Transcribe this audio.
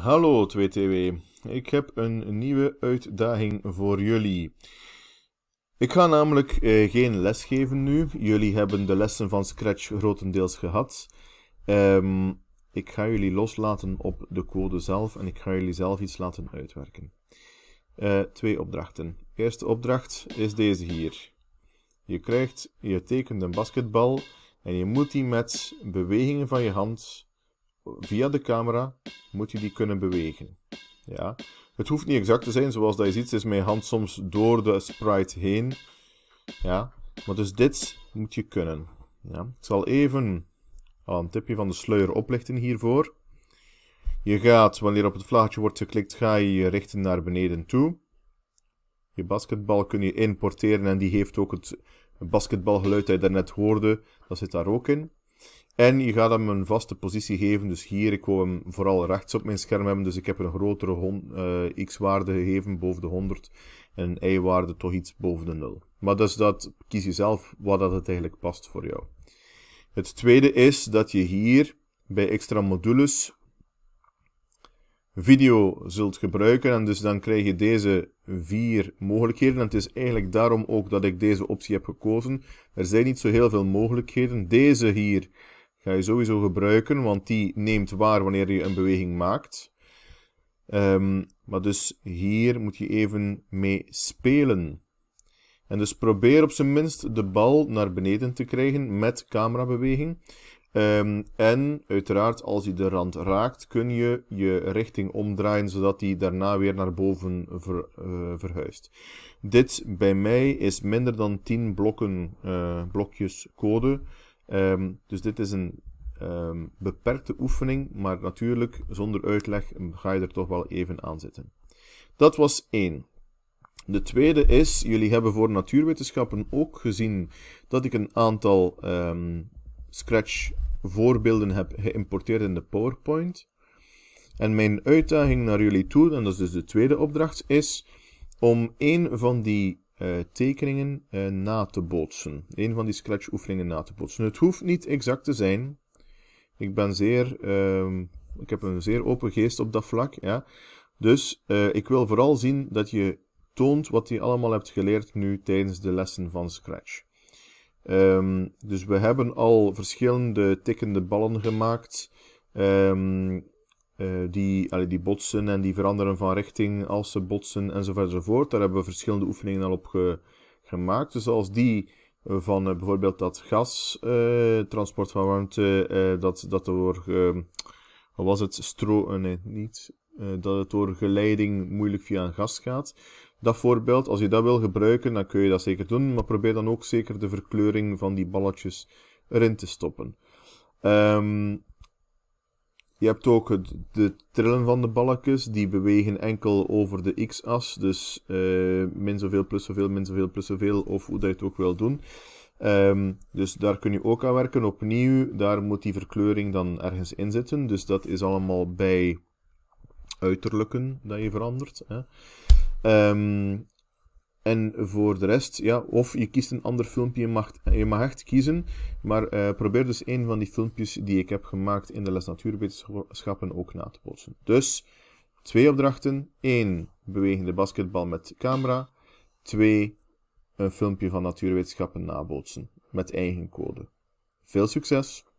Hallo 2TW, ik heb een nieuwe uitdaging voor jullie. Ik ga namelijk eh, geen les geven nu. Jullie hebben de lessen van Scratch grotendeels gehad. Ehm, ik ga jullie loslaten op de code zelf en ik ga jullie zelf iets laten uitwerken. Eh, twee opdrachten. eerste opdracht is deze hier. Je krijgt, je tekent een basketbal en je moet die met bewegingen van je hand via de camera moet je die kunnen bewegen. Ja. Het hoeft niet exact te zijn, zoals dat je ziet is mijn hand soms door de sprite heen. Ja. Maar dus dit moet je kunnen. Ja. Ik zal even een tipje van de sleur oplichten hiervoor. Je gaat, wanneer op het vlaggetje wordt geklikt, ga je je richten naar beneden toe. Je basketbal kun je importeren en die heeft ook het basketbalgeluid dat je daarnet hoorde. Dat zit daar ook in. En je gaat hem een vaste positie geven. Dus hier, ik wil hem vooral rechts op mijn scherm hebben. Dus ik heb een grotere eh, x-waarde gegeven boven de 100. En y-waarde toch iets boven de 0. Maar dus dat kies je zelf wat dat het eigenlijk past voor jou. Het tweede is dat je hier bij extra modules video zult gebruiken. En dus dan krijg je deze vier mogelijkheden. En het is eigenlijk daarom ook dat ik deze optie heb gekozen. Er zijn niet zo heel veel mogelijkheden. Deze hier ga je sowieso gebruiken, want die neemt waar wanneer je een beweging maakt. Ehm, maar dus hier moet je even mee spelen. En dus probeer op zijn minst de bal naar beneden te krijgen met camerabeweging. Um, en uiteraard, als hij de rand raakt, kun je je richting omdraaien, zodat hij daarna weer naar boven ver, eh, verhuist. Dit bij mij is minder dan 10 blokken, eh, blokjes code. Ehm, dus dit is een ehm, beperkte oefening, maar natuurlijk zonder uitleg ga je er toch wel even aan zitten. Dat was één. De tweede is, jullie hebben voor natuurwetenschappen ook gezien dat ik een aantal ehm, Scratch voorbeelden heb geïmporteerd in de PowerPoint. En mijn uitdaging naar jullie toe, en dat is dus de tweede opdracht, is om één van die eh, tekeningen eh, na te bootsen. Een van die scratch oefeningen na te bootsen. Het hoeft niet exact te zijn. Ik ben zeer, ehm, ik heb een zeer open geest op dat vlak. Ja. Dus eh, ik wil vooral zien dat je toont wat je allemaal hebt geleerd nu tijdens de lessen van Scratch. Ehm, dus we hebben al verschillende tikkende ballen gemaakt. Um, eh, die, die botsen en die veranderen van richting als ze botsen enzovoort Daar hebben we verschillende oefeningen al op gemaakt. Dus als die eh, van eh, bijvoorbeeld dat gas, transport van warmte, dat, dat door, wat was het, stro, nee, niet, dat het door geleiding moeilijk via een gas gaat. Dat voorbeeld, als je dat wil gebruiken, dan kun je dat zeker doen, maar probeer dan ook zeker de verkleuring van die balletjes erin te stoppen. Um, je hebt ook de trillen van de balkjes, die bewegen enkel over de x-as. Dus eh, min zoveel, plus zoveel, min zoveel, plus zoveel, of hoe dat je het ook wil doen. Ehm, dus daar kun je ook aan werken. Opnieuw, daar moet die verkleuring dan ergens in zitten. Dus dat is allemaal bij uiterlijken dat je verandert. Hè. Ehm, en voor de rest, ja, of je kiest een ander filmpje, je mag, je mag echt kiezen. Maar eh, probeer dus een van die filmpjes die ik heb gemaakt in de les natuurwetenschappen ook na te botsen. Dus twee opdrachten. één bewegende basketbal met camera. twee een filmpje van natuurwetenschappen nabootsen met eigen code. Veel succes!